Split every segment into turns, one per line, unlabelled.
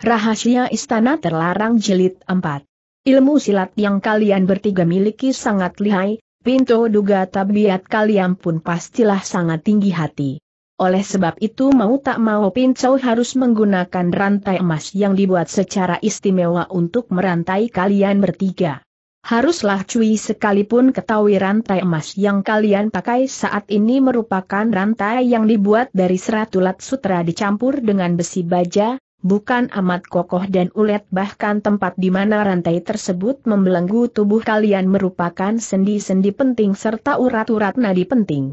Rahasia Istana Terlarang Jilid 4 Ilmu silat yang kalian bertiga miliki sangat lihai, pintu duga tabiat kalian pun pastilah sangat tinggi hati. Oleh sebab itu mau tak mau Pincau harus menggunakan rantai emas yang dibuat secara istimewa untuk merantai kalian bertiga. Haruslah cuy sekalipun ketahui rantai emas yang kalian pakai saat ini merupakan rantai yang dibuat dari serat seratulat sutra dicampur dengan besi baja, bukan amat kokoh dan ulet bahkan tempat di mana rantai tersebut membelenggu tubuh kalian merupakan sendi-sendi penting serta urat-urat nadi penting.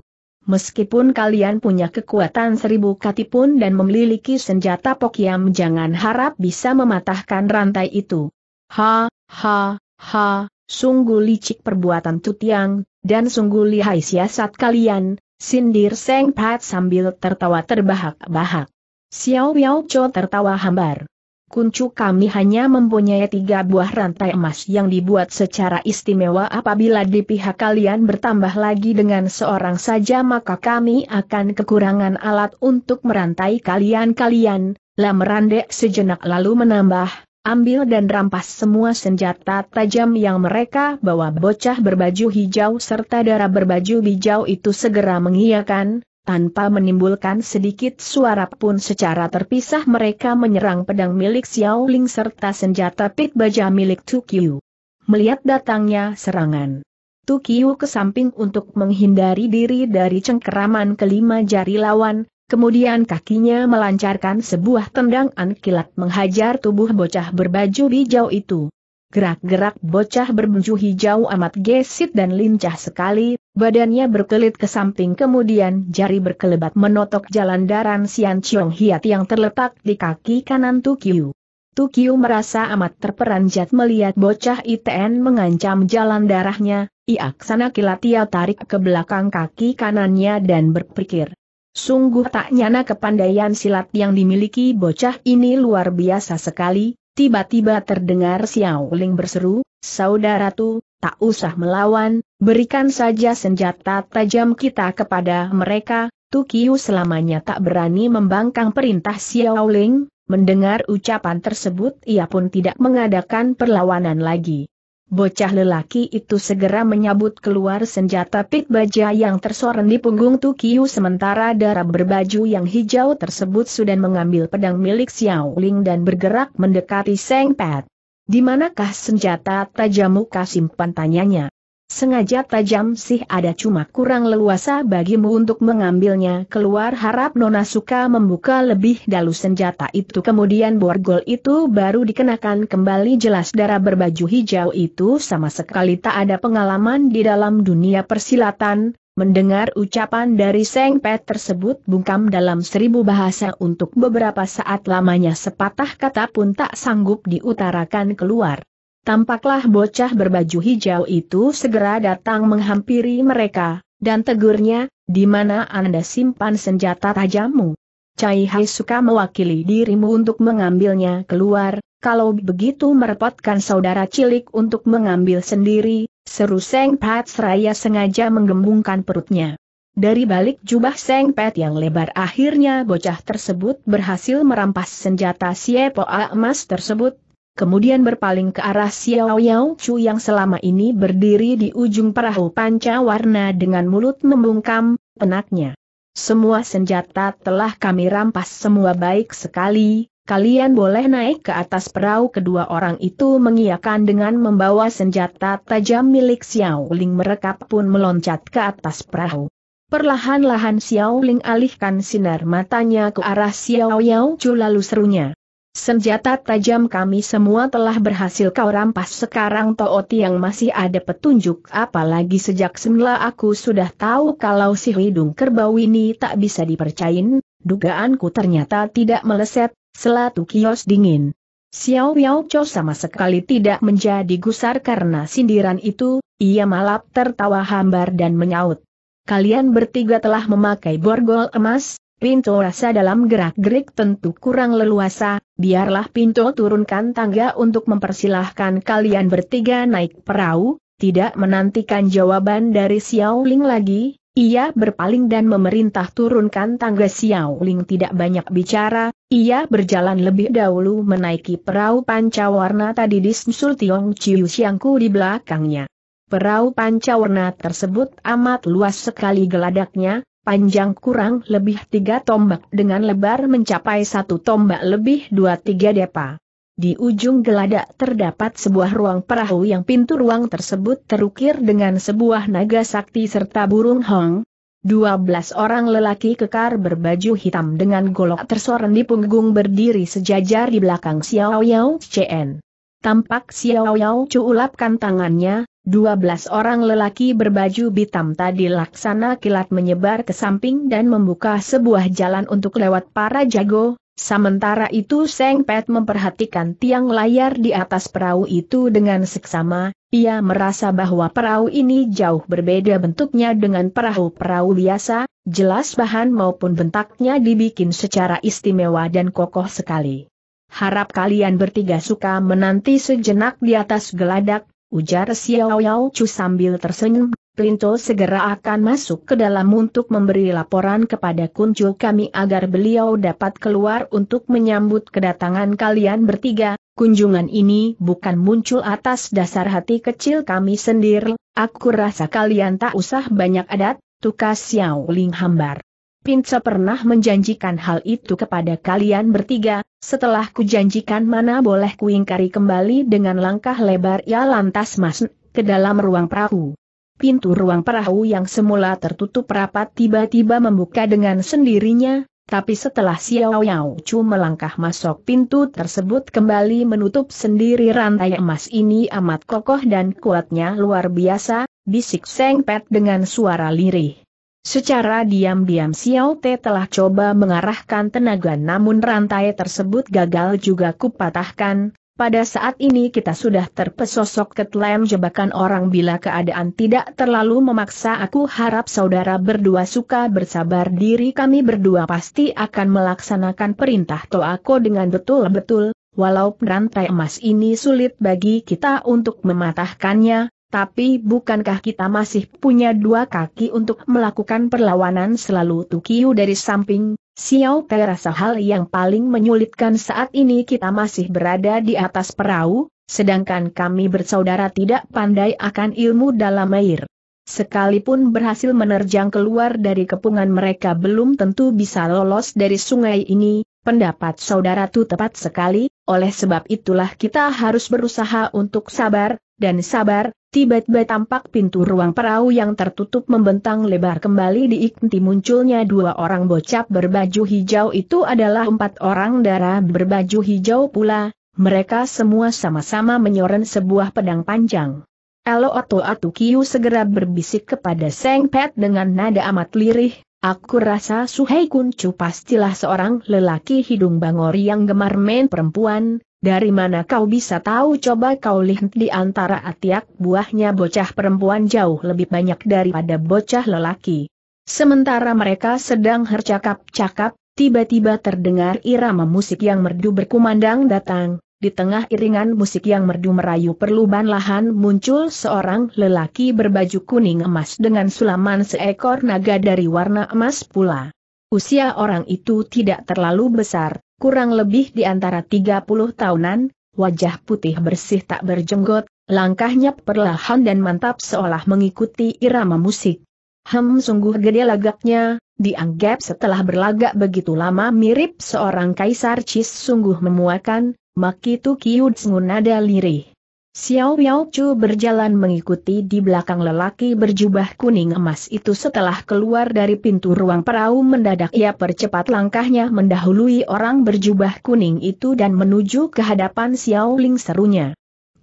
Meskipun kalian punya kekuatan seribu katipun dan memiliki senjata pokiam jangan harap bisa mematahkan rantai itu. Ha, ha, ha, sungguh licik perbuatan tutiang, dan sungguh lihai siasat kalian, sindir Seng Pat sambil tertawa terbahak-bahak. Xiao Yao Cho tertawa hambar. Kuncu kami hanya mempunyai tiga buah rantai emas yang dibuat secara istimewa apabila di pihak kalian bertambah lagi dengan seorang saja maka kami akan kekurangan alat untuk merantai kalian-kalian, lah merandek sejenak lalu menambah, ambil dan rampas semua senjata tajam yang mereka bawa bocah berbaju hijau serta darah berbaju hijau itu segera mengiyakan, tanpa menimbulkan sedikit suara pun secara terpisah mereka menyerang pedang milik Xiao Ling serta senjata pit baja milik Tukiu. Melihat datangnya serangan, Tukiu ke samping untuk menghindari diri dari cengkeraman kelima jari lawan, kemudian kakinya melancarkan sebuah tendangan kilat menghajar tubuh bocah berbaju hijau itu. Gerak-gerak bocah berbaju hijau amat gesit dan lincah sekali, badannya berkelit ke samping kemudian jari berkelebat menotok jalan daran Sian Chiong Hiat yang terletak di kaki kanan Tukiu. Tukiu merasa amat terperanjat melihat bocah ITN mengancam jalan darahnya, iaksana ia tarik ke belakang kaki kanannya dan berpikir. Sungguh tak nyana kepandaian silat yang dimiliki bocah ini luar biasa sekali, Tiba-tiba terdengar Xiao Ling berseru, Saudara Tu, tak usah melawan, berikan saja senjata tajam kita kepada mereka, Tu Kiu selamanya tak berani membangkang perintah Xiao Ling, mendengar ucapan tersebut ia pun tidak mengadakan perlawanan lagi. Bocah lelaki itu segera menyabut keluar senjata pit baja yang tersorot di punggung Tukiu sementara darah berbaju yang hijau tersebut sudah mengambil pedang milik Xiao Ling dan bergerak mendekati Seng Pet. Di manakah senjata tajammu kasimpan tanyanya? Sengaja tajam sih ada cuma kurang leluasa bagimu untuk mengambilnya keluar harap Nona suka membuka lebih dahulu senjata itu kemudian borgol itu baru dikenakan kembali jelas darah berbaju hijau itu sama sekali tak ada pengalaman di dalam dunia persilatan, mendengar ucapan dari Seng Pet tersebut bungkam dalam seribu bahasa untuk beberapa saat lamanya sepatah kata pun tak sanggup diutarakan keluar. Tampaklah bocah berbaju hijau itu segera datang menghampiri mereka, dan tegurnya, di mana Anda simpan senjata tajammu? Cai Hai suka mewakili dirimu untuk mengambilnya keluar, kalau begitu merepotkan saudara cilik untuk mengambil sendiri, seru Seng Pat Seraya sengaja menggembungkan perutnya. Dari balik jubah Seng Pet yang lebar akhirnya bocah tersebut berhasil merampas senjata Siepoa emas tersebut, kemudian berpaling ke arah Xiao Yao Chu yang selama ini berdiri di ujung perahu panca warna dengan mulut membungkam, penaknya. Semua senjata telah kami rampas semua baik sekali, kalian boleh naik ke atas perahu kedua orang itu mengiakan dengan membawa senjata tajam milik Xiao Ling mereka pun meloncat ke atas perahu. Perlahan-lahan Xiao Ling alihkan sinar matanya ke arah Xiao Yao Chu lalu serunya. Senjata tajam kami semua telah berhasil kau rampas sekarang Tooti yang masih ada petunjuk apalagi sejak semula aku sudah tahu kalau si hidung kerbau ini tak bisa dipercayain, dugaanku ternyata tidak meleset, selatu kios dingin. Xiao Yao Cho sama sekali tidak menjadi gusar karena sindiran itu, ia malap tertawa hambar dan menyaut. Kalian bertiga telah memakai borgol emas, Pinto rasa dalam gerak-gerik tentu kurang leluasa, biarlah Pinto turunkan tangga untuk mempersilahkan kalian bertiga naik perahu, tidak menantikan jawaban dari Xiao Ling lagi, ia berpaling dan memerintah turunkan tangga Xiao Ling tidak banyak bicara, ia berjalan lebih dahulu menaiki perahu pancawarna tadi di Sul Tiong Chiu Xiangku di belakangnya. Perahu pancawarna tersebut amat luas sekali geladaknya, panjang kurang lebih tiga tombak dengan lebar mencapai satu tombak lebih dua tiga depa. Di ujung geladak terdapat sebuah ruang perahu yang pintu ruang tersebut terukir dengan sebuah naga sakti serta burung hong. Dua belas orang lelaki kekar berbaju hitam dengan golok tersoren di punggung berdiri sejajar di belakang Xiao Yao Chen. Tampak Xiao Yao Chu tangannya, 12 orang lelaki berbaju hitam tadi laksana kilat menyebar ke samping dan membuka sebuah jalan untuk lewat para jago, sementara itu Seng Pet memperhatikan tiang layar di atas perahu itu dengan seksama, ia merasa bahwa perahu ini jauh berbeda bentuknya dengan perahu-perahu biasa, jelas bahan maupun bentaknya dibikin secara istimewa dan kokoh sekali. Harap kalian bertiga suka menanti sejenak di atas geladak, Ujar Xiao Yao Chu sambil tersenyum, Plinto segera akan masuk ke dalam untuk memberi laporan kepada kuncu kami agar beliau dapat keluar untuk menyambut kedatangan kalian bertiga. Kunjungan ini bukan muncul atas dasar hati kecil kami sendiri, aku rasa kalian tak usah banyak adat, tukas Xiao Ling hambar. Pinca pernah menjanjikan hal itu kepada kalian bertiga, setelah kujanjikan mana boleh kuingkari kembali dengan langkah lebar ya lantas mas ke dalam ruang perahu. Pintu ruang perahu yang semula tertutup rapat tiba-tiba membuka dengan sendirinya, tapi setelah Xiao Yao Chu melangkah masuk pintu tersebut kembali menutup sendiri rantai emas ini amat kokoh dan kuatnya luar biasa, bisik Seng Pet dengan suara lirih. Secara diam-diam Xiao Te telah coba mengarahkan tenaga namun rantai tersebut gagal juga kupatahkan, pada saat ini kita sudah terpesosok ke telem jebakan orang bila keadaan tidak terlalu memaksa aku harap saudara berdua suka bersabar diri kami berdua pasti akan melaksanakan perintah Toako dengan betul-betul, walau rantai emas ini sulit bagi kita untuk mematahkannya, tapi bukankah kita masih punya dua kaki untuk melakukan perlawanan selalu Tukiu dari samping? Xiao Pei rasa hal yang paling menyulitkan saat ini kita masih berada di atas perahu, sedangkan kami bersaudara tidak pandai akan ilmu dalam air. Sekalipun berhasil menerjang keluar dari kepungan mereka belum tentu bisa lolos dari sungai ini, pendapat saudara tuh tepat sekali, oleh sebab itulah kita harus berusaha untuk sabar, dan sabar, Tiba-tiba tampak pintu ruang perahu yang tertutup membentang lebar kembali diikuti munculnya dua orang bocap berbaju hijau itu adalah empat orang darah berbaju hijau pula, mereka semua sama-sama menyoren sebuah pedang panjang. Elo Oto Atukiu segera berbisik kepada Seng Pet dengan nada amat lirih, Aku rasa Suhei Kuncu pastilah seorang lelaki hidung bangori yang gemar main perempuan, dari mana kau bisa tahu coba kau lihat di antara atiak buahnya bocah perempuan jauh lebih banyak daripada bocah lelaki. Sementara mereka sedang hercakap-cakap, tiba-tiba terdengar irama musik yang merdu berkumandang datang. Di tengah iringan musik yang merdu merayu perluban lahan muncul seorang lelaki berbaju kuning emas dengan sulaman seekor naga dari warna emas pula. Usia orang itu tidak terlalu besar, kurang lebih di antara 30 tahunan, wajah putih bersih tak berjenggot, langkahnya perlahan dan mantap seolah mengikuti irama musik. Hem sungguh gede lagaknya, dianggap setelah berlagak begitu lama mirip seorang kaisar Cis sungguh memuakan, Makitu Kiuts ngunada lirih. Xiao Yao Chu berjalan mengikuti di belakang lelaki berjubah kuning emas itu setelah keluar dari pintu ruang perahu mendadak ia percepat langkahnya mendahului orang berjubah kuning itu dan menuju ke hadapan Xiao Ling serunya.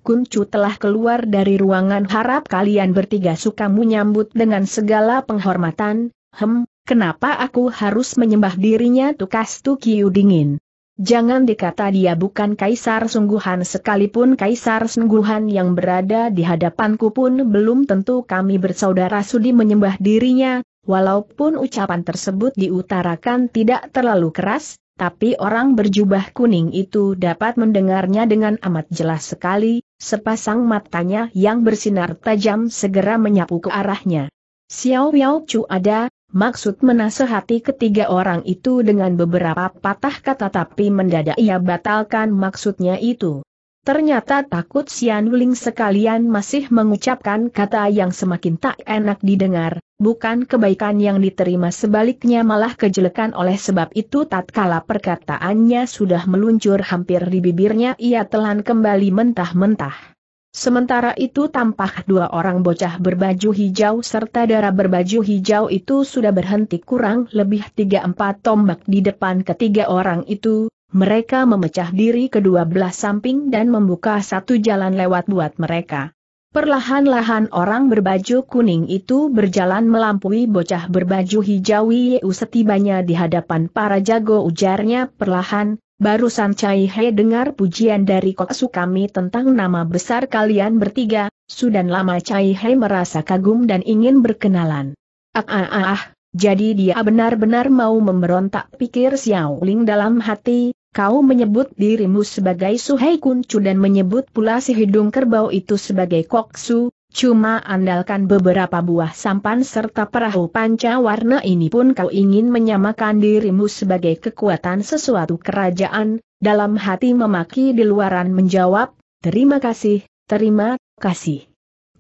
Kun Chu telah keluar dari ruangan harap kalian bertiga suka menyambut dengan segala penghormatan, hem, kenapa aku harus menyembah dirinya tukas Tukiu dingin. Jangan dikata dia bukan kaisar sungguhan sekalipun kaisar sungguhan yang berada di hadapanku pun belum tentu kami bersaudara sudi menyembah dirinya, walaupun ucapan tersebut diutarakan tidak terlalu keras, tapi orang berjubah kuning itu dapat mendengarnya dengan amat jelas sekali, sepasang matanya yang bersinar tajam segera menyapu ke arahnya. Xiao Yao Chu ada, maksud menasehati ketiga orang itu dengan beberapa patah kata tapi mendadak ia batalkan maksudnya itu. Ternyata takut Sian Wuling sekalian masih mengucapkan kata yang semakin tak enak didengar, bukan kebaikan yang diterima sebaliknya malah kejelekan oleh sebab itu tatkala perkataannya sudah meluncur hampir di bibirnya ia telan kembali mentah-mentah. Sementara itu tampak dua orang bocah berbaju hijau serta darah berbaju hijau itu sudah berhenti kurang lebih tiga empat tombak di depan ketiga orang itu, mereka memecah diri kedua belah samping dan membuka satu jalan lewat buat mereka. Perlahan-lahan orang berbaju kuning itu berjalan melampaui bocah berbaju hijau Yeu setibanya di hadapan para jago ujarnya perlahan, Barusan Cai He dengar pujian dari Koksu kami tentang nama besar kalian bertiga, sudah lama Cai He merasa kagum dan ingin berkenalan. Ah ah ah, ah jadi dia benar-benar mau memberontak pikir Xiao Ling dalam hati, kau menyebut dirimu sebagai Su Suhei Kuncu dan menyebut pula si hidung kerbau itu sebagai Koksu, Cuma andalkan beberapa buah sampan serta perahu panca warna ini pun kau ingin menyamakan dirimu sebagai kekuatan sesuatu kerajaan, dalam hati memaki di luaran menjawab, terima kasih, terima kasih.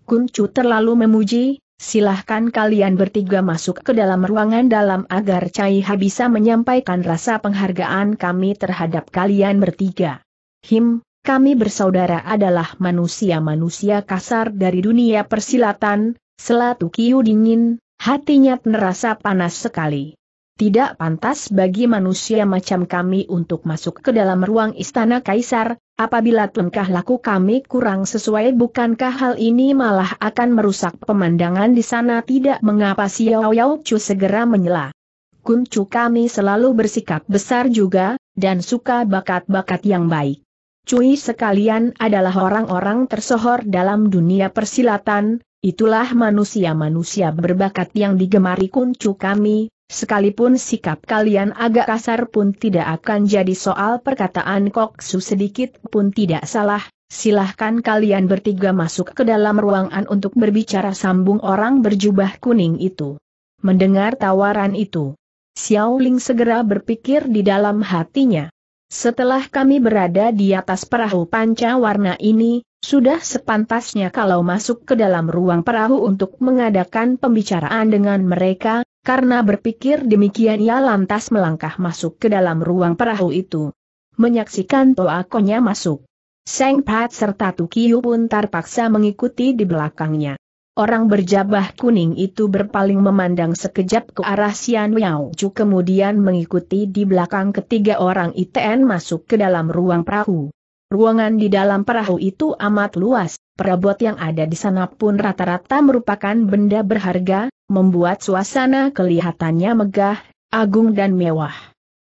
Kuncu terlalu memuji, silahkan kalian bertiga masuk ke dalam ruangan dalam agar Cai bisa menyampaikan rasa penghargaan kami terhadap kalian bertiga. Him, kami bersaudara adalah manusia-manusia kasar dari dunia persilatan, selatu kiu dingin, hatinya terasa panas sekali. Tidak pantas bagi manusia macam kami untuk masuk ke dalam ruang istana kaisar, apabila tengkah laku kami kurang sesuai bukankah hal ini malah akan merusak pemandangan di sana tidak mengapa Xiao Yao Chu segera menyela. Kuncu kami selalu bersikap besar juga, dan suka bakat-bakat yang baik. Cui sekalian adalah orang-orang tersohor dalam dunia persilatan, itulah manusia-manusia berbakat yang digemari kuncu kami, sekalipun sikap kalian agak kasar pun tidak akan jadi soal perkataan koksu sedikit pun tidak salah, silahkan kalian bertiga masuk ke dalam ruangan untuk berbicara sambung orang berjubah kuning itu. Mendengar tawaran itu, Xiao Ling segera berpikir di dalam hatinya. Setelah kami berada di atas perahu panca warna ini, sudah sepantasnya kalau masuk ke dalam ruang perahu untuk mengadakan pembicaraan dengan mereka, karena berpikir demikian ia lantas melangkah masuk ke dalam ruang perahu itu. Menyaksikan Toakonya masuk. Seng Pat serta Tukiyu pun terpaksa mengikuti di belakangnya. Orang berjabah kuning itu berpaling memandang sekejap ke arah Sian Miao Chu kemudian mengikuti di belakang ketiga orang ITN masuk ke dalam ruang perahu. Ruangan di dalam perahu itu amat luas, perabot yang ada di sana pun rata-rata merupakan benda berharga, membuat suasana kelihatannya megah, agung dan mewah.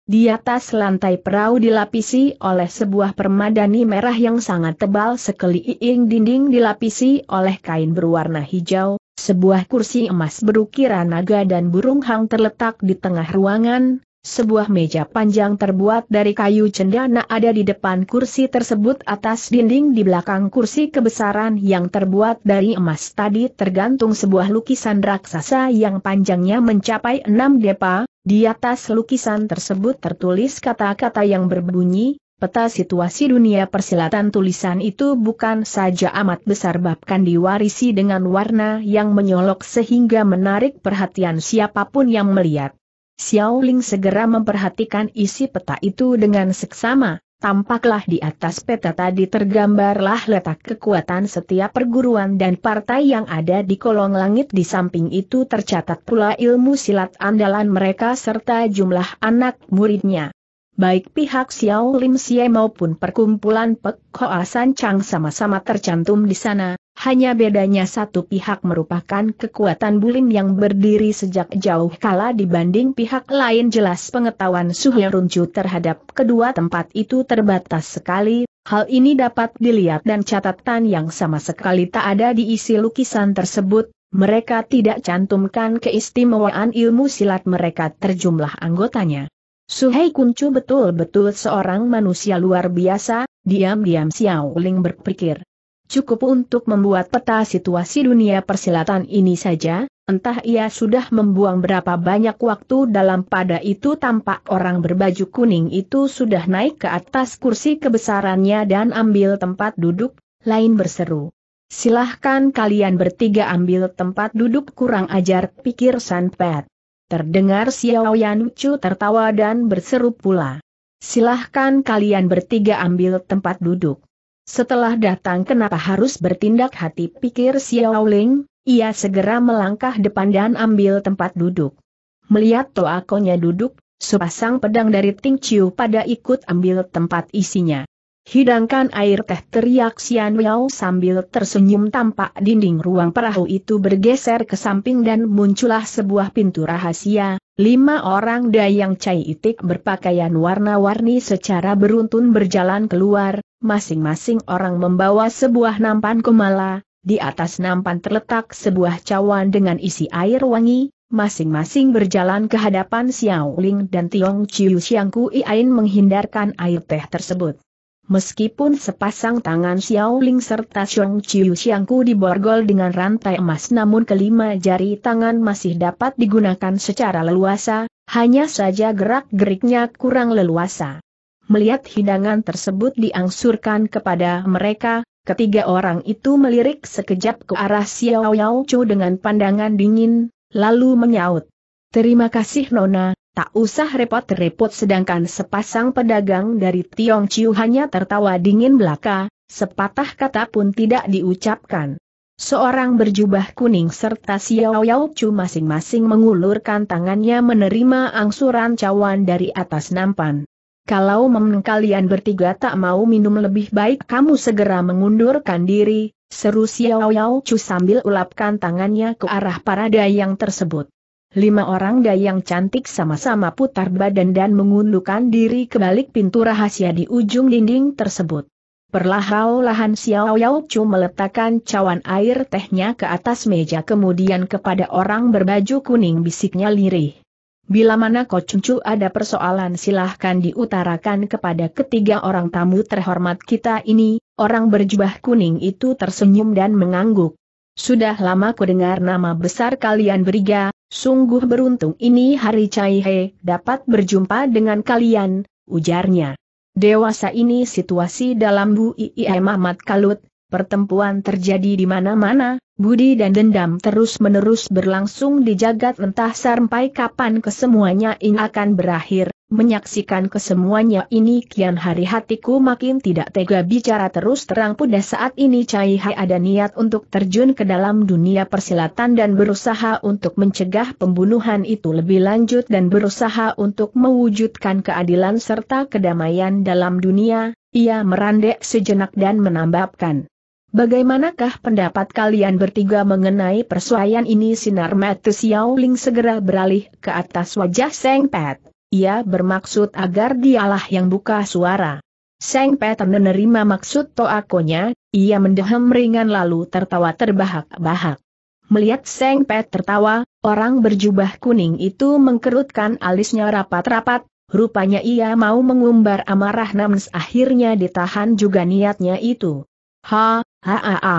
Di atas lantai perahu dilapisi oleh sebuah permadani merah yang sangat tebal sekeliling dinding dilapisi oleh kain berwarna hijau, sebuah kursi emas berukiran naga dan burung hang terletak di tengah ruangan, sebuah meja panjang terbuat dari kayu cendana ada di depan kursi tersebut atas dinding di belakang kursi kebesaran yang terbuat dari emas tadi tergantung sebuah lukisan raksasa yang panjangnya mencapai enam depa, di atas lukisan tersebut tertulis kata-kata yang berbunyi, peta situasi dunia persilatan tulisan itu bukan saja amat besar bahkan diwarisi dengan warna yang menyolok sehingga menarik perhatian siapapun yang melihat. Xiao Ling segera memperhatikan isi peta itu dengan seksama, tampaklah di atas peta tadi tergambarlah letak kekuatan setiap perguruan dan partai yang ada di kolong langit di samping itu tercatat pula ilmu silat andalan mereka serta jumlah anak muridnya baik pihak Xiao Lim Sie maupun perkumpulan Pek Hoa San Chang sama-sama tercantum di sana, hanya bedanya satu pihak merupakan kekuatan bulim yang berdiri sejak jauh kala dibanding pihak lain jelas pengetahuan Suhe Runcu terhadap kedua tempat itu terbatas sekali, hal ini dapat dilihat dan catatan yang sama sekali tak ada diisi lukisan tersebut, mereka tidak cantumkan keistimewaan ilmu silat mereka terjumlah anggotanya. Suhei Kuncu betul-betul seorang manusia luar biasa, diam-diam Xiao Ling berpikir. Cukup untuk membuat peta situasi dunia persilatan ini saja, entah ia sudah membuang berapa banyak waktu dalam pada itu tampak orang berbaju kuning itu sudah naik ke atas kursi kebesarannya dan ambil tempat duduk, lain berseru. Silahkan kalian bertiga ambil tempat duduk kurang ajar pikir Sanpet. Terdengar Xiao Yan Chu tertawa dan berseru pula. Silahkan kalian bertiga ambil tempat duduk. Setelah datang kenapa harus bertindak hati pikir Xiao Ling, ia segera melangkah depan dan ambil tempat duduk. Melihat toakonya duduk, sepasang pedang dari Ting Chiu pada ikut ambil tempat isinya. Hidangkan air teh teriak Sian Yao sambil tersenyum tampak dinding ruang perahu itu bergeser ke samping dan muncullah sebuah pintu rahasia, lima orang dayang cai itik berpakaian warna-warni secara beruntun berjalan keluar, masing-masing orang membawa sebuah nampan kemala, di atas nampan terletak sebuah cawan dengan isi air wangi, masing-masing berjalan ke hadapan Xiao Ling dan Tiong Chiu Xiang Kui Ain menghindarkan air teh tersebut. Meskipun sepasang tangan Xiao Ling serta Xiong Chiu Xiangku diborgol dengan rantai emas namun kelima jari tangan masih dapat digunakan secara leluasa, hanya saja gerak-geriknya kurang leluasa. Melihat hidangan tersebut diangsurkan kepada mereka, ketiga orang itu melirik sekejap ke arah Xiao Yao Chu dengan pandangan dingin, lalu menyaut. Terima kasih Nona, tak usah repot-repot sedangkan sepasang pedagang dari Tiong Chiu hanya tertawa dingin belaka, sepatah kata pun tidak diucapkan. Seorang berjubah kuning serta Xiao Yao Chu masing-masing mengulurkan tangannya menerima angsuran cawan dari atas nampan. Kalau memang kalian bertiga tak mau minum lebih baik kamu segera mengundurkan diri, seru Xiao Yao Chu sambil ulapkan tangannya ke arah para dayang tersebut. Lima orang dayang cantik sama-sama putar badan dan mengundukkan diri ke balik pintu rahasia di ujung dinding tersebut. Perlahan-lahan Xiao Yao Chu meletakkan cawan air tehnya ke atas meja kemudian kepada orang berbaju kuning bisiknya lirih. Bila mana kau Chu ada persoalan silahkan diutarakan kepada ketiga orang tamu terhormat kita ini, orang berjubah kuning itu tersenyum dan mengangguk. Sudah lama ku dengar nama besar kalian beriga, Sungguh beruntung ini hari Chai He dapat berjumpa dengan kalian, ujarnya. Dewasa ini situasi dalam Bu BUIM amat kalut, pertempuran terjadi di mana-mana, budi dan dendam terus-menerus berlangsung di jagat entah sampai kapan kesemuanya ini akan berakhir, Menyaksikan kesemuanya ini kian hari hatiku makin tidak tega bicara terus terang pada saat ini Cai Hai ada niat untuk terjun ke dalam dunia persilatan dan berusaha untuk mencegah pembunuhan itu lebih lanjut dan berusaha untuk mewujudkan keadilan serta kedamaian dalam dunia, ia merandek sejenak dan menambahkan. Bagaimanakah pendapat kalian bertiga mengenai persuaian ini sinar mata Xiao Ling segera beralih ke atas wajah Seng Pat. Ia bermaksud agar dialah yang buka suara. Seng Peter menerima maksud toakonya, ia mendehem ringan lalu tertawa terbahak-bahak. Melihat Seng Pet tertawa, orang berjubah kuning itu mengkerutkan alisnya rapat-rapat, rupanya ia mau mengumbar amarah namun akhirnya ditahan juga niatnya itu. Ha, ha, ha, ha.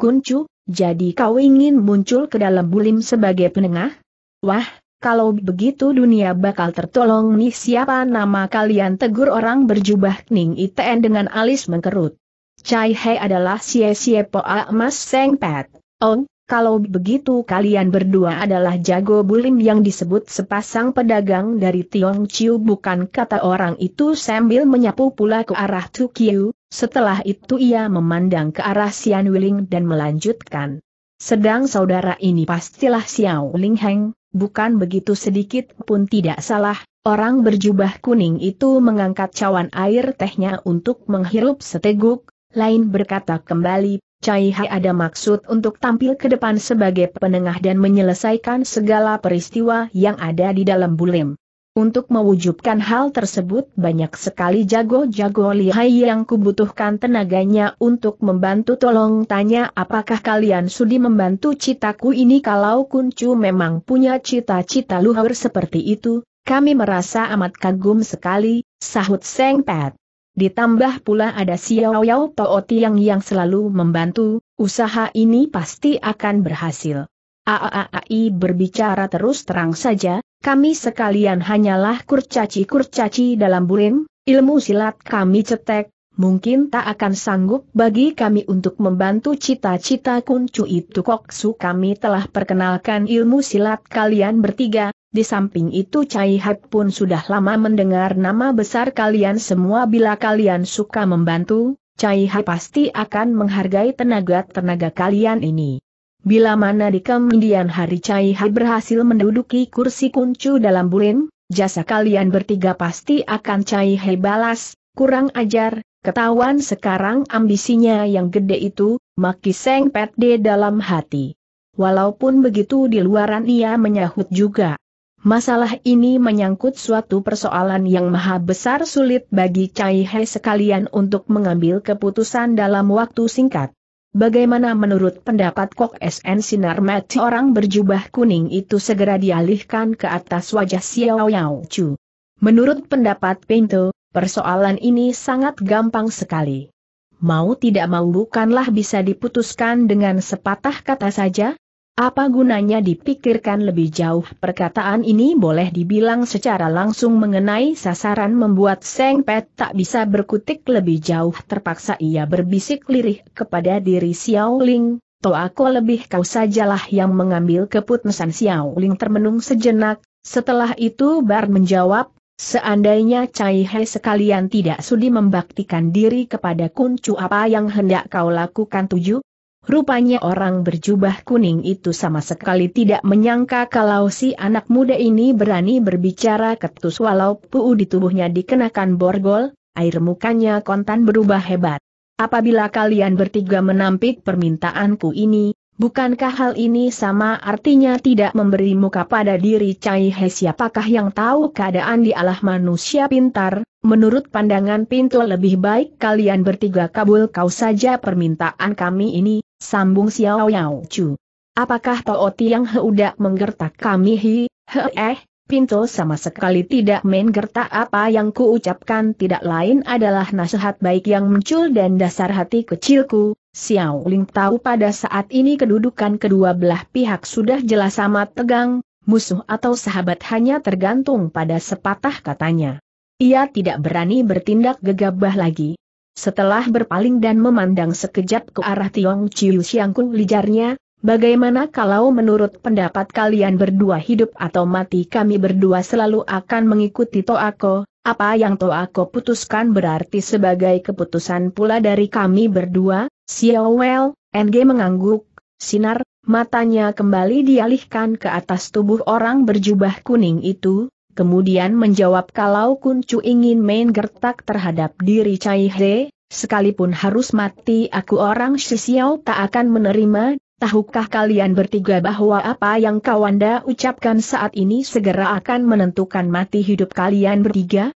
Kuncu, jadi kau ingin muncul ke dalam bulim sebagai penengah? Wah, kalau begitu dunia bakal tertolong nih siapa nama kalian tegur orang berjubah Ning Iten dengan alis mengkerut. Cai Hei adalah Xie Xie Poa Mas Seng Pet. Ong, oh, kalau begitu kalian berdua adalah jago bulim yang disebut sepasang pedagang dari Tiong Chiu bukan kata orang itu sambil menyapu pula ke arah Tu Kiu, setelah itu ia memandang ke arah Sian Wiling dan melanjutkan. Sedang saudara ini pastilah Xiao Ling Heng, bukan begitu sedikit pun tidak salah, orang berjubah kuning itu mengangkat cawan air tehnya untuk menghirup seteguk, lain berkata kembali, Cai Hai ada maksud untuk tampil ke depan sebagai penengah dan menyelesaikan segala peristiwa yang ada di dalam bulim. Untuk mewujudkan hal tersebut banyak sekali jago-jago lihai yang kubutuhkan tenaganya untuk membantu tolong tanya apakah kalian sudi membantu citaku ini kalau kuncu memang punya cita-cita luhur seperti itu, kami merasa amat kagum sekali, sahut Seng Pet. Ditambah pula ada Xiao Yao Tooti yang yang selalu membantu, usaha ini pasti akan berhasil. AAAI berbicara terus terang saja, kami sekalian hanyalah kurcaci-kurcaci dalam bulim, ilmu silat kami cetek, mungkin tak akan sanggup bagi kami untuk membantu cita-cita kuncu itu koksu kami telah perkenalkan ilmu silat kalian bertiga, di samping itu Cai Hap pun sudah lama mendengar nama besar kalian semua bila kalian suka membantu, Cai Hap pasti akan menghargai tenaga-tenaga kalian ini. Bila mana di kemudian hari Cai Hai berhasil menduduki kursi kuncu dalam bulan, jasa kalian bertiga pasti akan Cai Hai balas, kurang ajar, ketahuan sekarang ambisinya yang gede itu, maki Seng Pet De dalam hati. Walaupun begitu di luaran ia menyahut juga. Masalah ini menyangkut suatu persoalan yang maha besar sulit bagi Cai Hai sekalian untuk mengambil keputusan dalam waktu singkat. Bagaimana menurut pendapat Kok SN Sinar Mati orang berjubah kuning itu segera dialihkan ke atas wajah Xiao Yao Chu. Menurut pendapat Pinto, persoalan ini sangat gampang sekali. Mau tidak mau bukanlah bisa diputuskan dengan sepatah kata saja, apa gunanya dipikirkan lebih jauh perkataan ini boleh dibilang secara langsung mengenai sasaran membuat Seng Pet tak bisa berkutik lebih jauh terpaksa ia berbisik lirih kepada diri Xiao Ling, toh aku lebih kau sajalah yang mengambil keputusan Xiao Ling termenung sejenak, setelah itu Bar menjawab, seandainya Cai He sekalian tidak sudi membaktikan diri kepada kuncu apa yang hendak kau lakukan tujuh, Rupanya orang berjubah kuning itu sama sekali tidak menyangka kalau si anak muda ini berani berbicara ketus walau puu di tubuhnya dikenakan borgol, air mukanya kontan berubah hebat. Apabila kalian bertiga menampik permintaanku ini, bukankah hal ini sama artinya tidak memberi muka pada diri Cai He siapakah yang tahu keadaan di alah manusia pintar, menurut pandangan pintu lebih baik kalian bertiga kabul kau saja permintaan kami ini, Sambung Xiao Yao Chu. Apakah Tao Tiang udah menggertak kami hi, he eh, Pinto sama sekali tidak main gertak apa yang kuucapkan tidak lain adalah nasihat baik yang muncul dan dasar hati kecilku, Xiao Ling tahu pada saat ini kedudukan kedua belah pihak sudah jelas sama tegang, musuh atau sahabat hanya tergantung pada sepatah katanya. Ia tidak berani bertindak gegabah lagi, setelah berpaling dan memandang sekejap ke arah Tiong Chiu Siang Siangkung lijarnya, bagaimana kalau menurut pendapat kalian berdua hidup atau mati kami berdua selalu akan mengikuti Toako, apa yang Toako putuskan berarti sebagai keputusan pula dari kami berdua, Xiao Well, NG mengangguk, sinar, matanya kembali dialihkan ke atas tubuh orang berjubah kuning itu, kemudian menjawab kalau Kuncu ingin main gertak terhadap diri Cai He, sekalipun harus mati aku orang Xiao tak akan menerima, tahukah kalian bertiga bahwa apa yang kawanda ucapkan saat ini segera akan menentukan mati hidup kalian bertiga?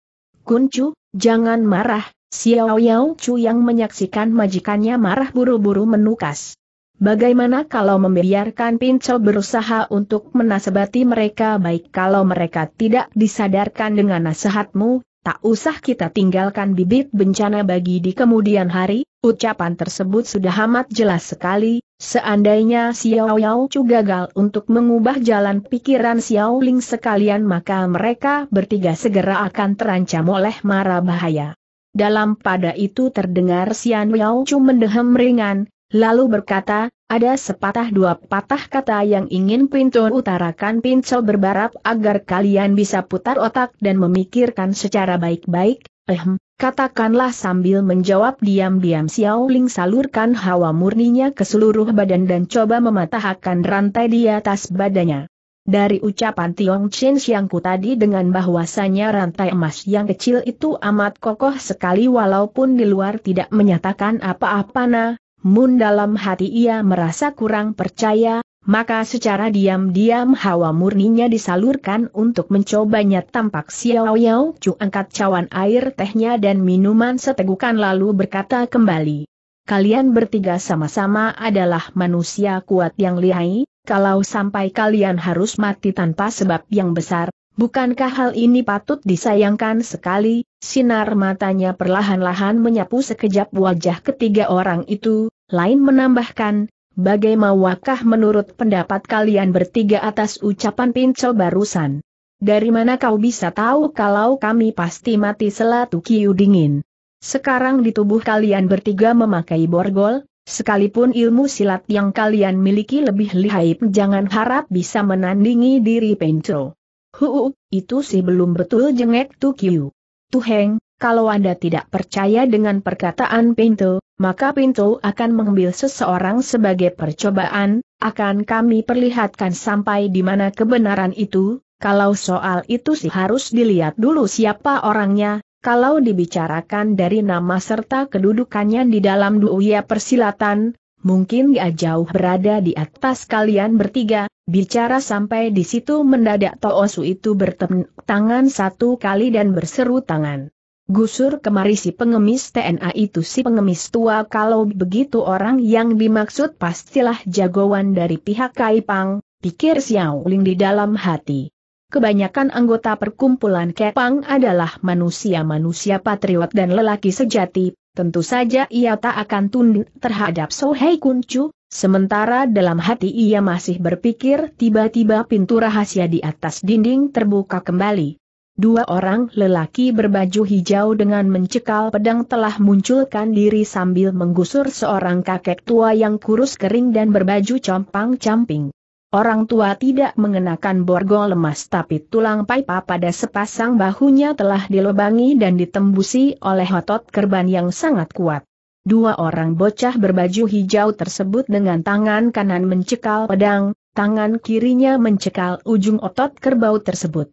Kuncu, jangan marah, Xiao Yao Chu yang menyaksikan majikannya marah buru-buru menukas. Bagaimana kalau membiarkan Pincel berusaha untuk menasebati mereka baik kalau mereka tidak disadarkan dengan nasihatmu, tak usah kita tinggalkan bibit bencana bagi di kemudian hari, ucapan tersebut sudah amat jelas sekali, seandainya Xiao Yao Chu gagal untuk mengubah jalan pikiran Xiao Ling sekalian maka mereka bertiga segera akan terancam oleh mara bahaya. Dalam pada itu terdengar Xian Yao Chu mendehem ringan, Lalu berkata, ada sepatah dua patah kata yang ingin pintu utarakan Pincel berbarap agar kalian bisa putar otak dan memikirkan secara baik-baik, ehem, katakanlah sambil menjawab diam-diam Xiao Ling salurkan hawa murninya ke seluruh badan dan coba mematahkan rantai di atas badannya. Dari ucapan Tiong Chin ku tadi dengan bahwasannya rantai emas yang kecil itu amat kokoh sekali walaupun di luar tidak menyatakan apa-apa nah, Mun dalam hati ia merasa kurang percaya, maka secara diam-diam hawa murninya disalurkan untuk mencobanya tampak Xiao Yao Chu angkat cawan air tehnya dan minuman setegukan lalu berkata kembali. Kalian bertiga sama-sama adalah manusia kuat yang lihai, kalau sampai kalian harus mati tanpa sebab yang besar, Bukankah hal ini patut disayangkan sekali? Sinar matanya perlahan-lahan menyapu sekejap wajah ketiga orang itu, lain menambahkan, bagaimanakah menurut pendapat kalian bertiga atas ucapan Pinco barusan? Dari mana kau bisa tahu kalau kami pasti mati selatu kiu dingin? Sekarang di tubuh kalian bertiga memakai borgol, sekalipun ilmu silat yang kalian miliki lebih lihai jangan harap bisa menandingi diri Pinco. Huu, itu sih belum betul jengek Tukiu. Tuheng, kalau Anda tidak percaya dengan perkataan Pinto, maka pintu akan mengambil seseorang sebagai percobaan, akan kami perlihatkan sampai di mana kebenaran itu, kalau soal itu sih harus dilihat dulu siapa orangnya, kalau dibicarakan dari nama serta kedudukannya di dalam duya persilatan, mungkin gak jauh berada di atas kalian bertiga, bicara sampai di situ mendadak Toosu itu bertemu tangan satu kali dan berseru tangan. Gusur kemari si pengemis TNA itu si pengemis tua kalau begitu orang yang dimaksud pastilah jagoan dari pihak Kaipang, pikir Xiao Ling di dalam hati. Kebanyakan anggota perkumpulan Kepang adalah manusia-manusia patriot dan lelaki sejati, tentu saja ia tak akan tunduk terhadap Sohei Kuncu, sementara dalam hati ia masih berpikir tiba-tiba pintu rahasia di atas dinding terbuka kembali. Dua orang lelaki berbaju hijau dengan mencekal pedang telah munculkan diri sambil menggusur seorang kakek tua yang kurus kering dan berbaju compang-camping. Orang tua tidak mengenakan borgol lemas tapi tulang pipa pada sepasang bahunya telah dilubangi dan ditembusi oleh otot kerban yang sangat kuat. Dua orang bocah berbaju hijau tersebut dengan tangan kanan mencekal pedang, tangan kirinya mencekal ujung otot kerbau tersebut.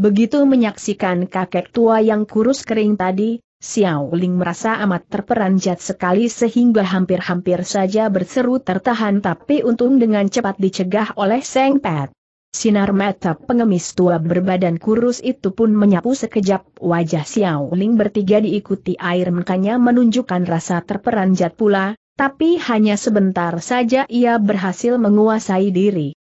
Begitu menyaksikan kakek tua yang kurus kering tadi, Xiao Ling merasa amat terperanjat sekali sehingga hampir-hampir saja berseru tertahan tapi untung dengan cepat dicegah oleh Seng Pet. Sinar mata pengemis tua berbadan kurus itu pun menyapu sekejap wajah Xiao Ling bertiga diikuti air mukanya menunjukkan rasa terperanjat pula, tapi hanya sebentar saja ia berhasil menguasai diri.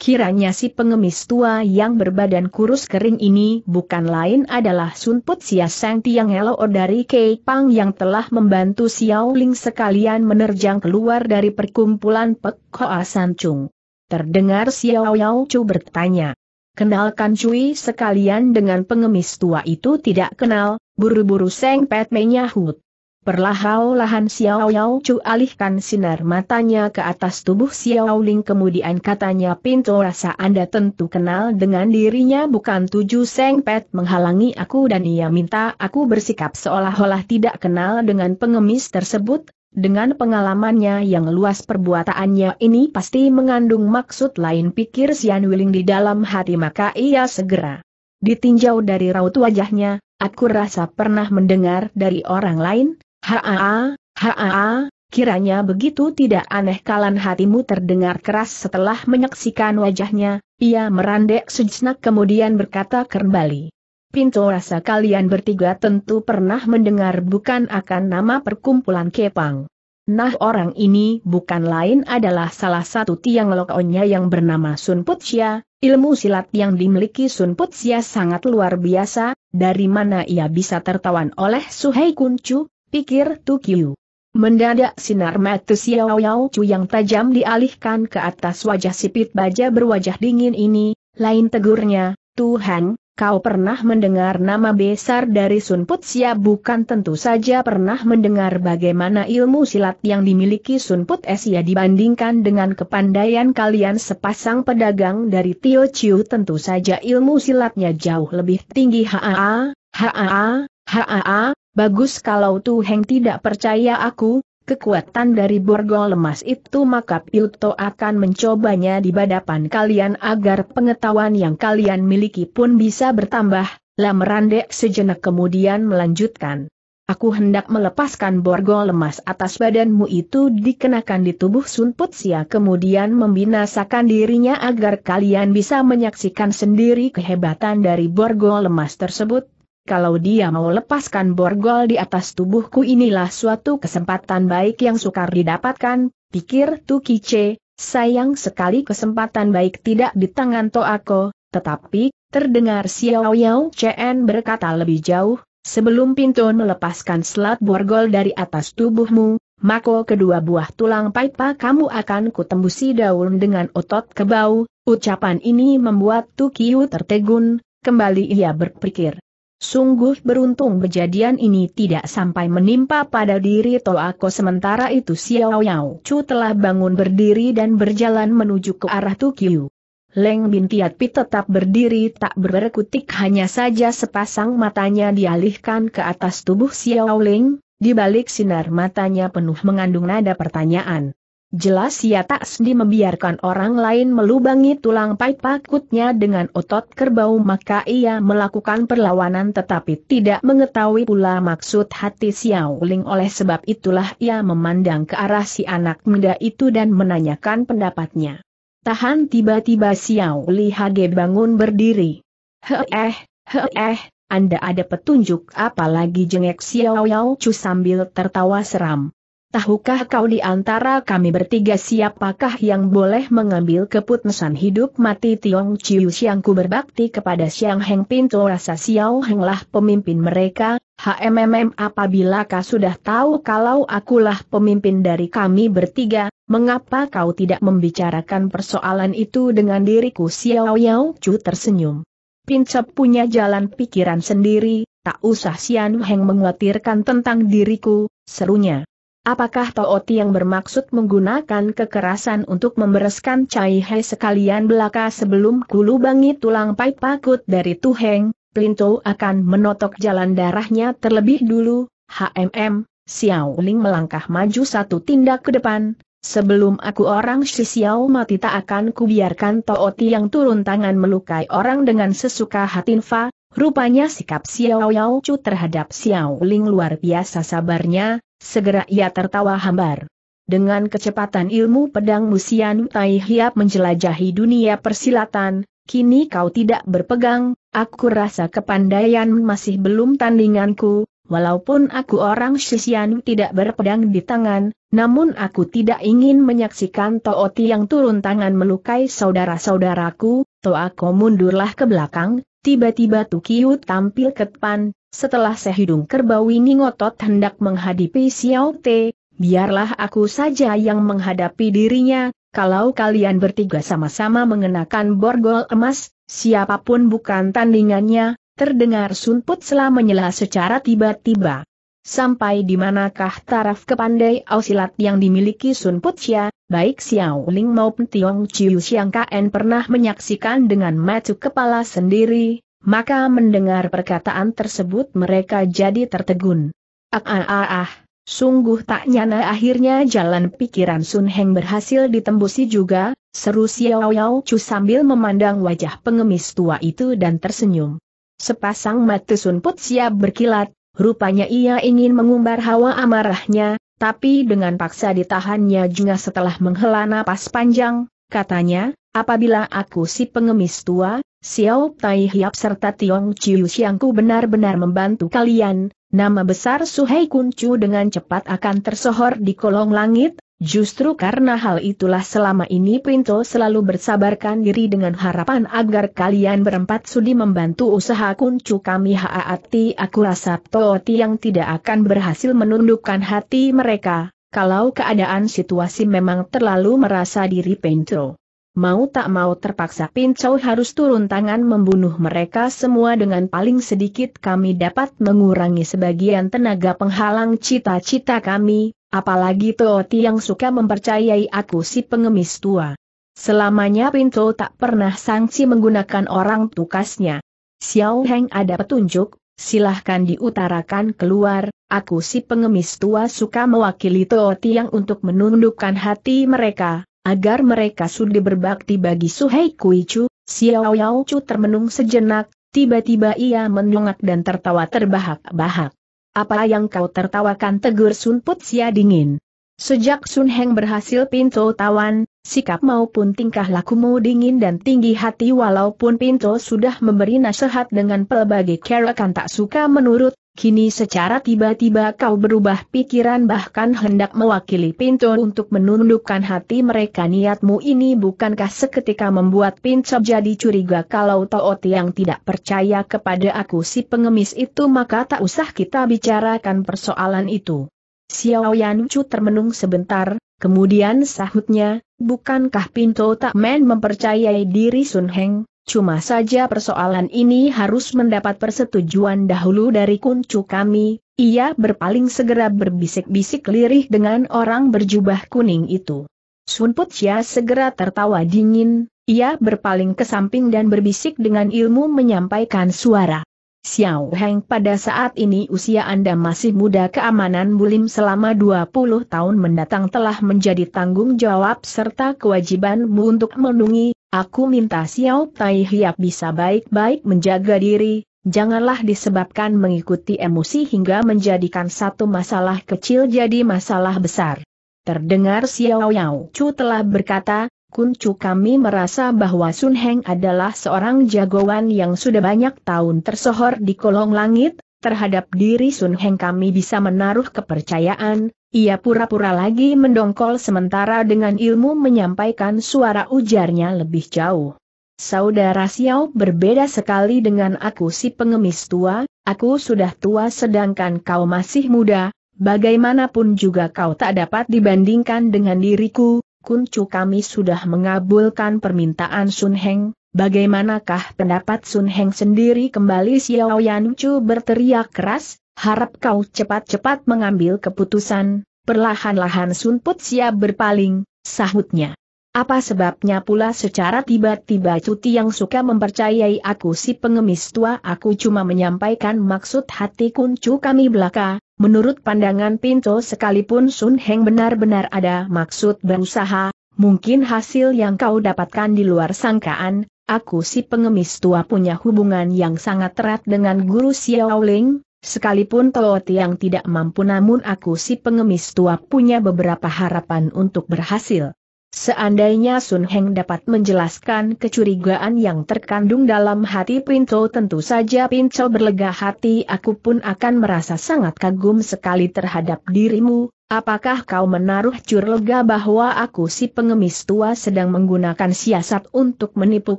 Kiranya si pengemis tua yang berbadan kurus kering ini bukan lain adalah Sunput Sia Sang Tiang Elo dari Kei Pang yang telah membantu Xiao Ling sekalian menerjang keluar dari perkumpulan Pek Hoa San Chung. Terdengar Xiao Yao Chu bertanya. Kenalkan Cui sekalian dengan pengemis tua itu tidak kenal, buru-buru Seng Pet Menyahut. Perlahan-lahan Xiao Yao Chu alihkan sinar matanya ke atas tubuh Xiao Ling kemudian katanya pintu rasa Anda tentu kenal dengan dirinya bukan tujuh Seng Pet menghalangi aku dan ia minta aku bersikap seolah-olah tidak kenal dengan pengemis tersebut, dengan pengalamannya yang luas perbuatannya ini pasti mengandung maksud lain pikir Sian Wiling di dalam hati maka ia segera ditinjau dari raut wajahnya, aku rasa pernah mendengar dari orang lain, Haa, haa, kiranya begitu tidak aneh kalan hatimu terdengar keras setelah menyaksikan wajahnya, ia merandek sejenak kemudian berkata kembali. Pintu rasa kalian bertiga tentu pernah mendengar bukan akan nama perkumpulan Kepang. Nah orang ini bukan lain adalah salah satu tiang lokonya yang bernama Sun Putsia, ilmu silat yang dimiliki Sun Putsia sangat luar biasa, dari mana ia bisa tertawan oleh Suhei Kuncu, pikir Tukiu. Mendadak sinar mata Xiao Yao Chu yang tajam dialihkan ke atas wajah sipit baja berwajah dingin ini, lain tegurnya, Tuhan, kau pernah mendengar nama besar dari Sun sia bukan tentu saja pernah mendengar bagaimana ilmu silat yang dimiliki Sun Put Esia dibandingkan dengan kepandaian kalian sepasang pedagang dari Tio Chiu tentu saja ilmu silatnya jauh lebih tinggi haa, haa, haa, Bagus kalau Tu Heng tidak percaya aku, kekuatan dari borgol lemas itu maka Pilto akan mencobanya di badapan kalian agar pengetahuan yang kalian miliki pun bisa bertambah, lah merandek sejenak kemudian melanjutkan. Aku hendak melepaskan borgol lemas atas badanmu itu dikenakan di tubuh Sun Putsia kemudian membinasakan dirinya agar kalian bisa menyaksikan sendiri kehebatan dari borgol lemas tersebut, kalau dia mau lepaskan borgol di atas tubuhku inilah suatu kesempatan baik yang sukar didapatkan, pikir Tukice, sayang sekali kesempatan baik tidak di tangan Toako, tetapi, terdengar Xiao Yao Chen berkata lebih jauh, sebelum pintu melepaskan selat borgol dari atas tubuhmu, Mako kedua buah tulang pipa kamu akan kutembusi daun dengan otot kebau, ucapan ini membuat Tukiu tertegun, kembali ia berpikir. Sungguh beruntung kejadian ini tidak sampai menimpa pada diri Toako sementara itu Xiao Yao Chu telah bangun berdiri dan berjalan menuju ke arah Tukiu. Leng Bin Tiat tetap berdiri tak berkutik hanya saja sepasang matanya dialihkan ke atas tubuh Xiao Ling, di balik sinar matanya penuh mengandung nada pertanyaan. Jelas ia tak sedih membiarkan orang lain melubangi tulang pipa pakutnya dengan otot kerbau maka ia melakukan perlawanan tetapi tidak mengetahui pula maksud hati Xiao Ling oleh sebab itulah ia memandang ke arah si anak muda itu dan menanyakan pendapatnya. Tahan tiba-tiba Xiao Li Hage bangun berdiri. He eh, he eh, anda ada petunjuk apalagi jengek Xiao Yao Chu sambil tertawa seram. Tahukah kau di antara kami bertiga siapakah yang boleh mengambil keputusan hidup mati Tiong Chiu ku berbakti kepada Siang Heng Pinto rasa Siau Heng lah pemimpin mereka, HMMM apabila kau sudah tahu kalau akulah pemimpin dari kami bertiga, mengapa kau tidak membicarakan persoalan itu dengan diriku Siau Yao Chu tersenyum. Pinto punya jalan pikiran sendiri, tak usah Sian Heng mengkhawatirkan tentang diriku, serunya. Apakah Tooti yang bermaksud menggunakan kekerasan untuk membereskan Cai He sekalian belaka sebelum kulubangi tulang pai pakut dari Tuheng, Plinto akan menotok jalan darahnya terlebih dulu, HMM, Xiao Ling melangkah maju satu tindak ke depan, Sebelum aku orang si Xiao mati tak akan kubiarkan Tooti yang turun tangan melukai orang dengan sesuka hatinfa, rupanya sikap Xiao Yao Chu terhadap Xiao Ling luar biasa sabarnya, Segera ia tertawa hambar. Dengan kecepatan ilmu pedang Musian Tai Hiap menjelajahi dunia persilatan, kini kau tidak berpegang, aku rasa kepandaian masih belum tandinganku, walaupun aku orang Shishian tidak berpedang di tangan, namun aku tidak ingin menyaksikan Tooti yang turun tangan melukai saudara-saudaraku, Toako mundurlah ke belakang, Tiba-tiba Tukiu tampil ke depan, setelah sehidung kerbau ini ngotot hendak menghadapi Xiao Te, biarlah aku saja yang menghadapi dirinya, kalau kalian bertiga sama-sama mengenakan borgol emas, siapapun bukan tandingannya, terdengar Sunput selah menyela secara tiba-tiba. Sampai di manakah taraf kepandai ausilat yang dimiliki Sun Putia, baik Xiao Ling maupun Tiong Chiu Siang Kn pernah menyaksikan dengan mata kepala sendiri, maka mendengar perkataan tersebut mereka jadi tertegun. Ah ah ah ah, sungguh tak nyana akhirnya jalan pikiran Sun Heng berhasil ditembusi juga, seru Xiao Yao Chu sambil memandang wajah pengemis tua itu dan tersenyum. Sepasang mata Sun Put siap berkilat, rupanya ia ingin mengumbar hawa amarahnya, tapi dengan paksa ditahannya juga setelah menghela napas panjang, katanya, apabila aku si pengemis tua, Xiao Tai Hiap serta Tiong Chiu Xiangku benar-benar membantu kalian, nama besar Suhei Kuncu dengan cepat akan tersohor di kolong langit, justru karena hal itulah selama ini Pinto selalu bersabarkan diri dengan harapan agar kalian berempat sudi membantu usaha Kuncu kami Haati aku rasa Tooti yang tidak akan berhasil menundukkan hati mereka, kalau keadaan situasi memang terlalu merasa diri Pinto mau tak mau terpaksa Pincau harus turun tangan membunuh mereka semua dengan paling sedikit kami dapat mengurangi sebagian tenaga penghalang cita-cita kami, apalagi Toti yang suka mempercayai aku si pengemis tua. Selamanya Pinto tak pernah sanksi menggunakan orang tukasnya. Xiao Heng ada petunjuk, silahkan diutarakan keluar, aku si pengemis tua suka mewakili Toti yang untuk menundukkan hati mereka, agar mereka sudi berbakti bagi Suhei Chu, Xiao Yao Chu termenung sejenak, tiba-tiba ia menyongak dan tertawa terbahak-bahak. Apa yang kau tertawakan tegur Sun Put Sia dingin. Sejak Sun Heng berhasil pintu tawan, sikap maupun tingkah lakumu dingin dan tinggi hati walaupun pintu sudah memberi nasihat dengan pelbagai kerakan tak suka menurut, Kini secara tiba-tiba kau berubah pikiran bahkan hendak mewakili Pinto untuk menundukkan hati mereka niatmu ini bukankah seketika membuat Pinto jadi curiga kalau Toot yang tidak percaya kepada aku si pengemis itu maka tak usah kita bicarakan persoalan itu. Xiao Yanchu termenung sebentar, kemudian sahutnya, bukankah Pinto tak men mempercayai diri Sun Heng? Cuma saja persoalan ini harus mendapat persetujuan dahulu dari kuncu kami, ia berpaling segera berbisik-bisik lirih dengan orang berjubah kuning itu. Sun Putsia segera tertawa dingin, ia berpaling ke samping dan berbisik dengan ilmu menyampaikan suara. Xiao Heng pada saat ini usia Anda masih muda keamanan bulim selama 20 tahun mendatang telah menjadi tanggung jawab serta kewajibanmu untuk melindungi, Aku minta Xiao Tai Hiap bisa baik-baik menjaga diri, janganlah disebabkan mengikuti emosi hingga menjadikan satu masalah kecil jadi masalah besar. Terdengar Xiao Yao Chu telah berkata, Kuncu kami merasa bahwa Sun Heng adalah seorang jagoan yang sudah banyak tahun tersohor di kolong langit, terhadap diri Sun Heng kami bisa menaruh kepercayaan, ia pura-pura lagi mendongkol sementara dengan ilmu menyampaikan suara ujarnya lebih jauh. Saudara Xiao berbeda sekali dengan aku si pengemis tua, aku sudah tua sedangkan kau masih muda, bagaimanapun juga kau tak dapat dibandingkan dengan diriku, kuncu kami sudah mengabulkan permintaan Sun Heng, Bagaimanakah pendapat Sun Heng sendiri kembali Xiao Yan Chu berteriak keras, harap kau cepat-cepat mengambil keputusan, perlahan-lahan Sun Put siap berpaling, sahutnya. Apa sebabnya pula secara tiba-tiba cuti yang suka mempercayai aku si pengemis tua aku cuma menyampaikan maksud hati kuncu kami belaka, menurut pandangan Pinto sekalipun Sun Heng benar-benar ada maksud berusaha, mungkin hasil yang kau dapatkan di luar sangkaan, aku si pengemis tua punya hubungan yang sangat erat dengan guru Xiaoling, sekalipun Toot tiang tidak mampu namun aku si pengemis tua punya beberapa harapan untuk berhasil. Seandainya Sun Heng dapat menjelaskan kecurigaan yang terkandung dalam hati Pinto tentu saja Pinto berlega hati aku pun akan merasa sangat kagum sekali terhadap dirimu, apakah kau menaruh curiga bahwa aku si pengemis tua sedang menggunakan siasat untuk menipu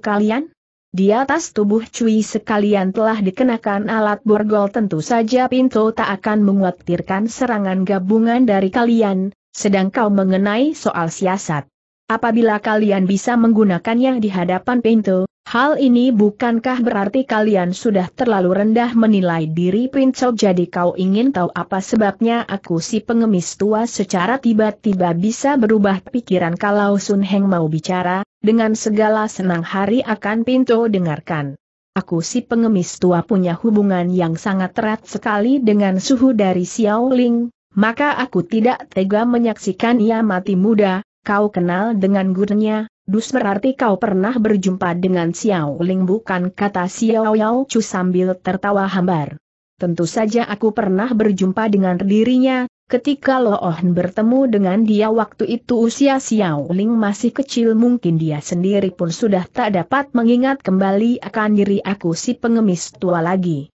kalian? Di atas tubuh Cui sekalian telah dikenakan alat borgol tentu saja Pinto tak akan menguatirkan serangan gabungan dari kalian, sedang kau mengenai soal siasat. Apabila kalian bisa menggunakannya di hadapan pintu, hal ini bukankah berarti kalian sudah terlalu rendah menilai diri Pinto jadi kau ingin tahu apa sebabnya aku si pengemis tua secara tiba-tiba bisa berubah pikiran kalau Sun Heng mau bicara, dengan segala senang hari akan pintu dengarkan. Aku si pengemis tua punya hubungan yang sangat erat sekali dengan suhu dari Xiao Ling, maka aku tidak tega menyaksikan ia mati muda, kau kenal dengan gurunya, dus berarti kau pernah berjumpa dengan Xiao Ling bukan kata Xiao Yao Chu sambil tertawa hambar. Tentu saja aku pernah berjumpa dengan dirinya, ketika Lo Ohn bertemu dengan dia waktu itu usia Xiao Ling masih kecil mungkin dia sendiri pun sudah tak dapat mengingat kembali akan diri aku si pengemis tua lagi.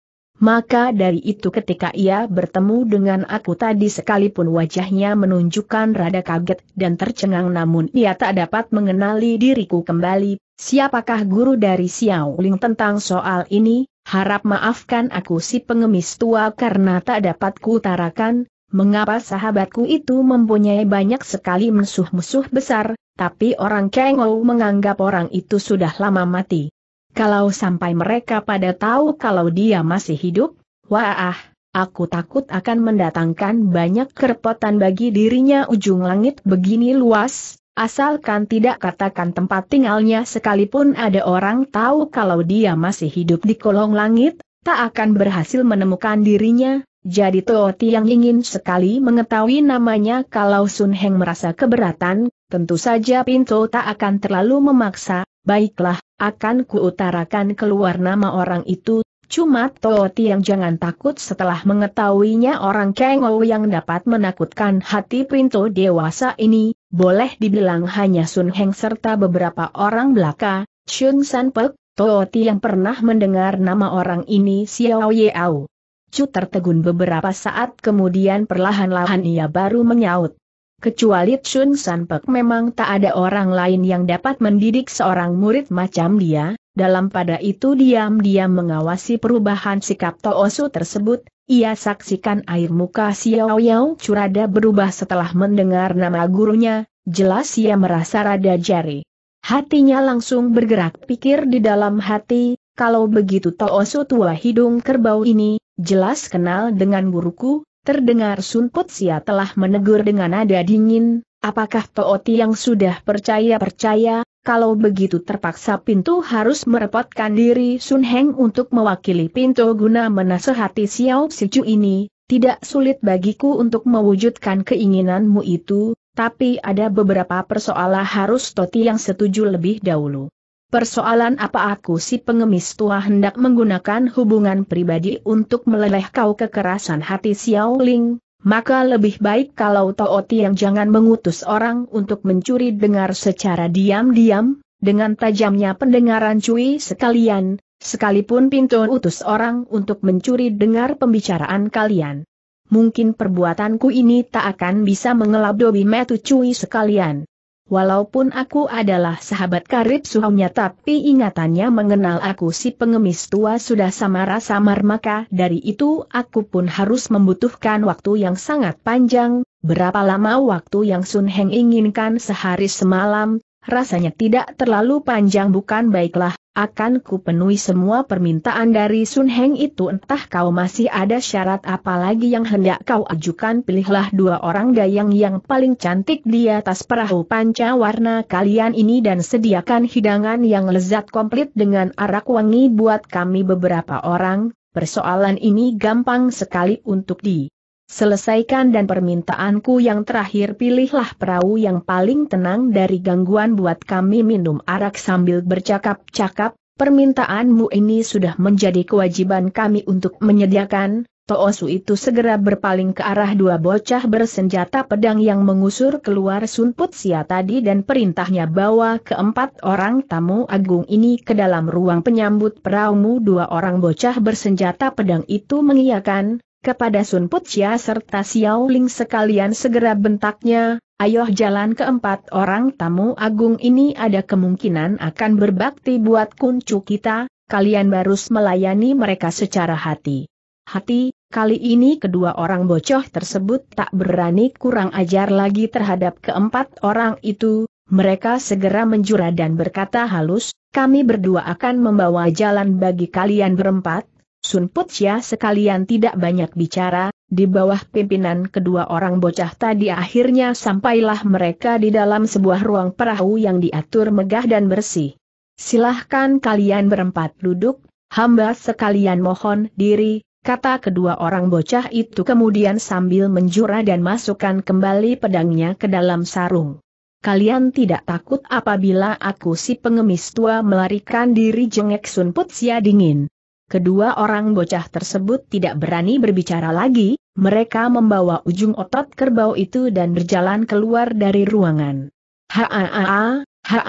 Maka dari itu ketika ia bertemu dengan aku tadi sekalipun wajahnya menunjukkan rada kaget dan tercengang namun ia tak dapat mengenali diriku kembali, siapakah guru dari Xiao Ling tentang soal ini, harap maafkan aku si pengemis tua karena tak dapat kuutarakan, mengapa sahabatku itu mempunyai banyak sekali musuh-musuh besar, tapi orang Kengou menganggap orang itu sudah lama mati. Kalau sampai mereka pada tahu kalau dia masih hidup, wah, aku takut akan mendatangkan banyak kerepotan bagi dirinya ujung langit begini luas, asalkan tidak katakan tempat tinggalnya sekalipun ada orang tahu kalau dia masih hidup di kolong langit, tak akan berhasil menemukan dirinya, jadi Tooti yang ingin sekali mengetahui namanya kalau Sun Heng merasa keberatan, tentu saja Pinto tak akan terlalu memaksa, baiklah, akan kuutarakan keluar nama orang itu, cuma Toh yang jangan takut setelah mengetahuinya orang Kengou yang dapat menakutkan hati Printo dewasa ini, boleh dibilang hanya Sun Heng serta beberapa orang belaka, Shun San Pek, Toh yang pernah mendengar nama orang ini Xiao Yeau. Cu tertegun beberapa saat kemudian perlahan-lahan ia baru menyaut. Kecuali Chun San Pek memang tak ada orang lain yang dapat mendidik seorang murid macam dia, dalam pada itu diam-diam mengawasi perubahan sikap Toosu tersebut, ia saksikan air muka Xiao Yao Curada berubah setelah mendengar nama gurunya, jelas ia merasa rada jari. Hatinya langsung bergerak pikir di dalam hati, kalau begitu Toosu tua hidung kerbau ini, jelas kenal dengan guruku, Terdengar Sun Putsia telah menegur dengan nada dingin, apakah Tooti yang sudah percaya-percaya, kalau begitu terpaksa pintu harus merepotkan diri Sun Heng untuk mewakili pintu guna menasehati Xiao Sicu ini, tidak sulit bagiku untuk mewujudkan keinginanmu itu, tapi ada beberapa persoalan harus Toti yang setuju lebih dahulu. Persoalan apa aku si pengemis tua hendak menggunakan hubungan pribadi untuk meleleh kau kekerasan hati Xiao Ling, maka lebih baik kalau Tao yang jangan mengutus orang untuk mencuri dengar secara diam-diam, dengan tajamnya pendengaran cui sekalian, sekalipun pintu utus orang untuk mencuri dengar pembicaraan kalian. Mungkin perbuatanku ini tak akan bisa mengelabdobi metu cui sekalian. Walaupun aku adalah sahabat karib suhunya tapi ingatannya mengenal aku si pengemis tua sudah samar-samar maka dari itu aku pun harus membutuhkan waktu yang sangat panjang, berapa lama waktu yang Sun Heng inginkan sehari semalam, rasanya tidak terlalu panjang bukan baiklah, akan kupenuhi semua permintaan dari Sun Heng itu entah kau masih ada syarat apa lagi yang hendak kau ajukan pilihlah dua orang dayang yang paling cantik di atas perahu panca warna kalian ini dan sediakan hidangan yang lezat komplit dengan arak wangi buat kami beberapa orang, persoalan ini gampang sekali untuk di Selesaikan dan permintaanku yang terakhir pilihlah perahu yang paling tenang dari gangguan buat kami minum arak sambil bercakap-cakap, permintaanmu ini sudah menjadi kewajiban kami untuk menyediakan, Toosu itu segera berpaling ke arah dua bocah bersenjata pedang yang mengusur keluar sunput sia tadi dan perintahnya bawa keempat orang tamu agung ini ke dalam ruang penyambut perahumu dua orang bocah bersenjata pedang itu mengiyakan, kepada Sun Putia serta Xiao Ling sekalian segera bentaknya, ayo jalan keempat orang tamu agung ini ada kemungkinan akan berbakti buat kuncu kita, kalian harus melayani mereka secara hati. Hati, kali ini kedua orang bocoh tersebut tak berani kurang ajar lagi terhadap keempat orang itu, mereka segera menjura dan berkata halus, kami berdua akan membawa jalan bagi kalian berempat, Sun Putsia sekalian tidak banyak bicara, di bawah pimpinan kedua orang bocah tadi akhirnya sampailah mereka di dalam sebuah ruang perahu yang diatur megah dan bersih. Silahkan kalian berempat duduk, hamba sekalian mohon diri, kata kedua orang bocah itu kemudian sambil menjura dan masukkan kembali pedangnya ke dalam sarung. Kalian tidak takut apabila aku si pengemis tua melarikan diri jengek Sun Putsia dingin. Kedua orang bocah tersebut tidak berani berbicara lagi, mereka membawa ujung otot kerbau itu dan berjalan keluar dari ruangan. Haa,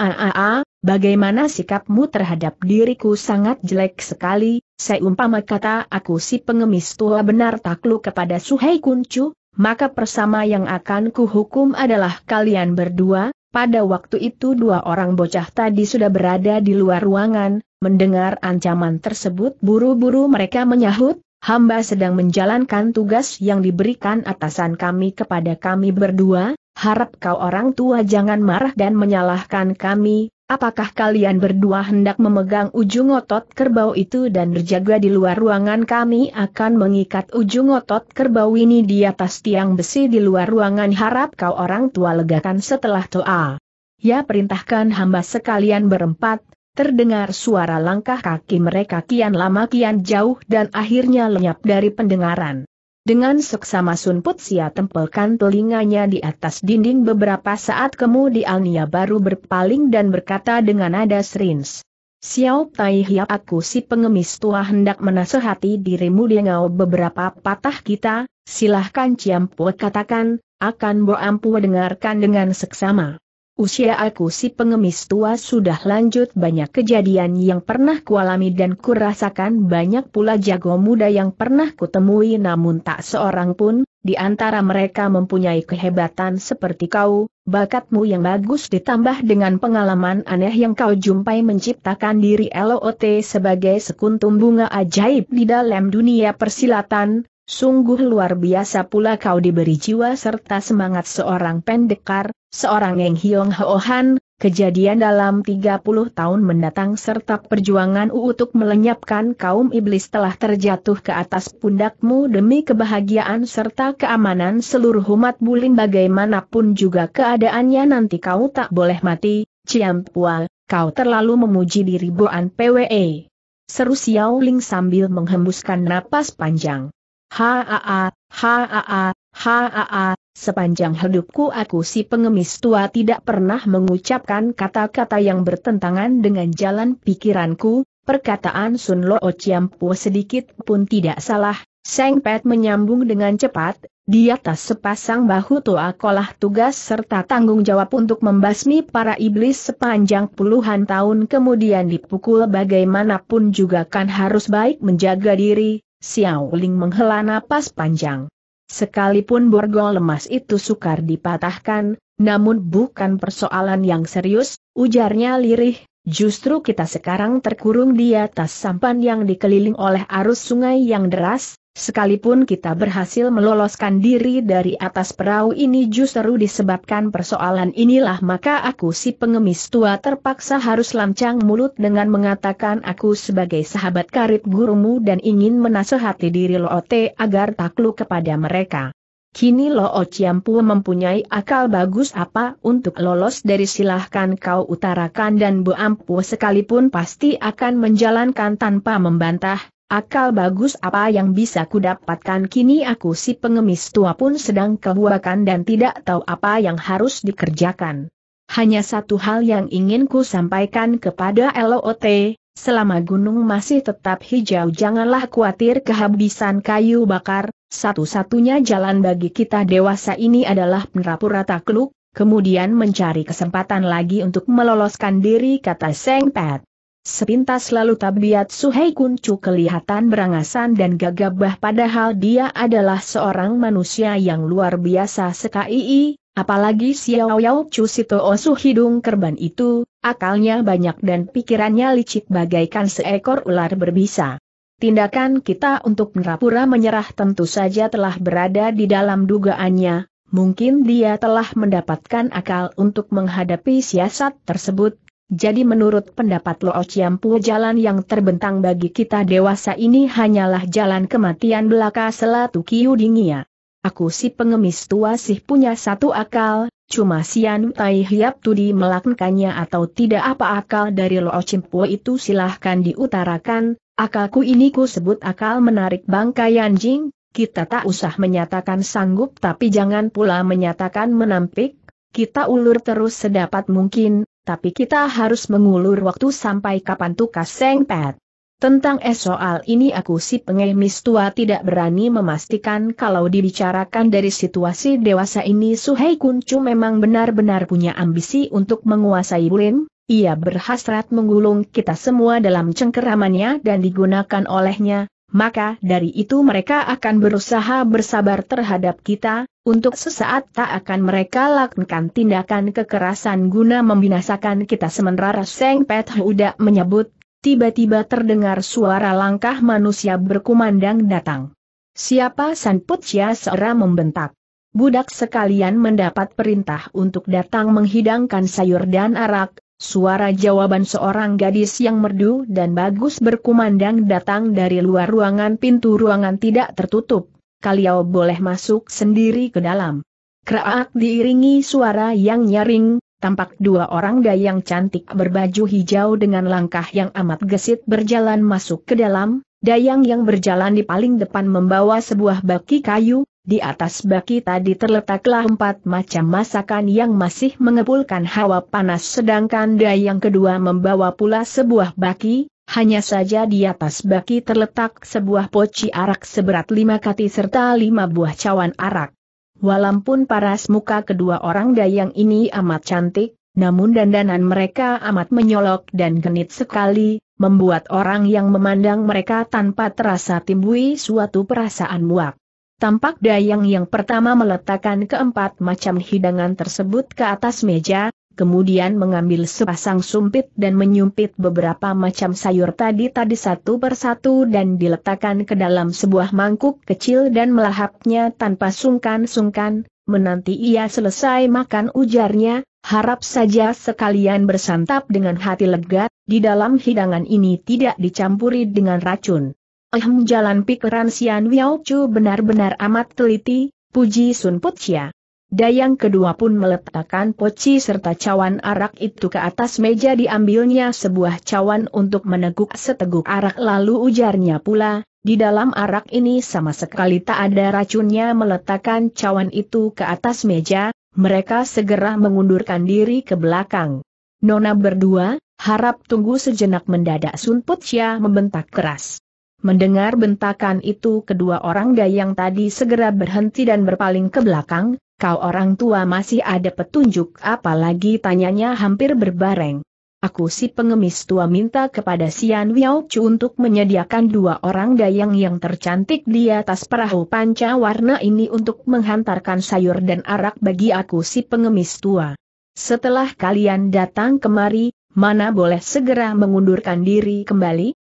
haa, bagaimana sikapmu terhadap diriku sangat jelek sekali, seumpama kata aku si pengemis tua benar takluk kepada Suhei Kuncu, maka persama yang akan kuhukum adalah kalian berdua, pada waktu itu dua orang bocah tadi sudah berada di luar ruangan, Mendengar ancaman tersebut buru-buru mereka menyahut, hamba sedang menjalankan tugas yang diberikan atasan kami kepada kami berdua, harap kau orang tua jangan marah dan menyalahkan kami, Apakah kalian berdua hendak memegang ujung otot kerbau itu dan berjaga di luar ruangan kami akan mengikat ujung otot kerbau ini di atas tiang besi di luar ruangan harap kau orang tua legakan setelah toa. Ya perintahkan hamba sekalian berempat, Terdengar suara langkah kaki mereka kian lama kian jauh dan akhirnya lenyap dari pendengaran. Dengan seksama Sun Putsia tempelkan telinganya di atas dinding beberapa saat kemudian ia baru berpaling dan berkata dengan nada serins. Xiao Tai Hia aku si pengemis tua hendak menasehati dirimu dengan beberapa patah kita, silahkan Ciampu katakan, akan Boampu dengarkan dengan seksama. Usia aku si pengemis tua sudah lanjut banyak kejadian yang pernah kualami dan kurasakan banyak pula jago muda yang pernah kutemui namun tak seorang pun, di antara mereka mempunyai kehebatan seperti kau, bakatmu yang bagus ditambah dengan pengalaman aneh yang kau jumpai menciptakan diri LOT sebagai sekuntum bunga ajaib di dalam dunia persilatan, Sungguh luar biasa pula kau diberi jiwa serta semangat seorang pendekar, seorang Eng Hiong Ho Han, kejadian dalam 30 tahun mendatang serta perjuangan untuk melenyapkan kaum iblis telah terjatuh ke atas pundakmu demi kebahagiaan serta keamanan seluruh umat bulim bagaimanapun juga keadaannya nanti kau tak boleh mati, Ciam Pua, kau terlalu memuji diri Boan PWE. Seru Xiao Ling sambil menghembuskan napas panjang. haa, haa, haa, Sepanjang hidupku aku si pengemis tua tidak pernah mengucapkan kata-kata yang bertentangan dengan jalan pikiranku, perkataan Sun Lo Chiampu sedikit pun tidak salah, Seng Pet menyambung dengan cepat, di atas sepasang bahu tua kolah tugas serta tanggung jawab untuk membasmi para iblis sepanjang puluhan tahun kemudian dipukul bagaimanapun juga kan harus baik menjaga diri, Xiao Ling menghela napas panjang. Sekalipun borgol lemas itu sukar dipatahkan, namun bukan persoalan yang serius, ujarnya lirih, justru kita sekarang terkurung di atas sampan yang dikeliling oleh arus sungai yang deras, Sekalipun kita berhasil meloloskan diri dari atas perahu ini justru disebabkan persoalan inilah maka aku si pengemis tua terpaksa harus lancang mulut dengan mengatakan aku sebagai sahabat karib gurumu dan ingin menasehati diri Loote agar takluk kepada mereka. Kini Loo Ciampu mempunyai akal bagus apa untuk lolos dari silahkan kau utarakan dan Bu Ampu sekalipun pasti akan menjalankan tanpa membantah, Akal bagus apa yang bisa kudapatkan kini aku si pengemis tua pun sedang kehuakan dan tidak tahu apa yang harus dikerjakan. Hanya satu hal yang ingin ku sampaikan kepada LOT, selama gunung masih tetap hijau janganlah khawatir kehabisan kayu bakar, satu-satunya jalan bagi kita dewasa ini adalah penerapura rata takluk, kemudian mencari kesempatan lagi untuk meloloskan diri kata Seng Pat. Sepintas lalu tabiat Suhei Kuncu kelihatan berangasan dan gagabah padahal dia adalah seorang manusia yang luar biasa sekali, apalagi Xiao Yao Chu Sito Osu hidung kerban itu, akalnya banyak dan pikirannya licik bagaikan seekor ular berbisa. Tindakan kita untuk merapura menyerah tentu saja telah berada di dalam dugaannya, mungkin dia telah mendapatkan akal untuk menghadapi siasat tersebut, jadi menurut pendapat Lo Ociampu jalan yang terbentang bagi kita dewasa ini hanyalah jalan kematian belaka selatu Kiu Dingia. Aku si pengemis tua sih punya satu akal, cuma Sian Tai Hiap Tudi melakukannya atau tidak apa akal dari Lo Ociampu itu silahkan diutarakan, akalku ini ku sebut akal menarik bangkai anjing, kita tak usah menyatakan sanggup tapi jangan pula menyatakan menampik, kita ulur terus sedapat mungkin, tapi kita harus mengulur waktu sampai kapan tukas Seng Pet. Tentang es soal ini aku si pengemis tua tidak berani memastikan kalau dibicarakan dari situasi dewasa ini Suhei Kuncu memang benar-benar punya ambisi untuk menguasai Bulim, ia berhasrat menggulung kita semua dalam cengkeramannya dan digunakan olehnya, maka dari itu mereka akan berusaha bersabar terhadap kita, untuk sesaat tak akan mereka lakukan tindakan kekerasan guna membinasakan kita sementara Seng Pet Huda menyebut, tiba-tiba terdengar suara langkah manusia berkumandang datang. Siapa San Putsia seorang membentak. Budak sekalian mendapat perintah untuk datang menghidangkan sayur dan arak, suara jawaban seorang gadis yang merdu dan bagus berkumandang datang dari luar ruangan pintu ruangan tidak tertutup kaliau boleh masuk sendiri ke dalam. Kraak diiringi suara yang nyaring, tampak dua orang dayang cantik berbaju hijau dengan langkah yang amat gesit berjalan masuk ke dalam, dayang yang berjalan di paling depan membawa sebuah baki kayu, di atas baki tadi terletaklah empat macam masakan yang masih mengepulkan hawa panas sedangkan dayang kedua membawa pula sebuah baki, hanya saja di atas baki terletak sebuah poci arak seberat lima kati serta lima buah cawan arak. Walaupun paras muka kedua orang dayang ini amat cantik, namun dandanan mereka amat menyolok dan genit sekali, membuat orang yang memandang mereka tanpa terasa timbui suatu perasaan muak. Tampak dayang yang pertama meletakkan keempat macam hidangan tersebut ke atas meja, kemudian mengambil sepasang sumpit dan menyumpit beberapa macam sayur tadi tadi satu persatu dan diletakkan ke dalam sebuah mangkuk kecil dan melahapnya tanpa sungkan-sungkan, menanti ia selesai makan ujarnya, harap saja sekalian bersantap dengan hati lega, di dalam hidangan ini tidak dicampuri dengan racun. Ehm jalan pikiran Sian Wiao Chu benar-benar amat teliti, puji Sun Putia. Dayang kedua pun meletakkan poci serta cawan arak itu ke atas meja diambilnya sebuah cawan untuk meneguk seteguk arak lalu ujarnya pula, di dalam arak ini sama sekali tak ada racunnya meletakkan cawan itu ke atas meja, mereka segera mengundurkan diri ke belakang. Nona berdua, harap tunggu sejenak mendadak Sun Putsia membentak keras. Mendengar bentakan itu kedua orang dayang tadi segera berhenti dan berpaling ke belakang, Kau orang tua masih ada petunjuk apalagi tanyanya hampir berbareng. Aku si pengemis tua minta kepada Sian Wiao Chu untuk menyediakan dua orang dayang yang tercantik di atas perahu panca warna ini untuk menghantarkan sayur dan arak bagi aku si pengemis tua. Setelah kalian datang kemari, mana boleh segera mengundurkan diri kembali?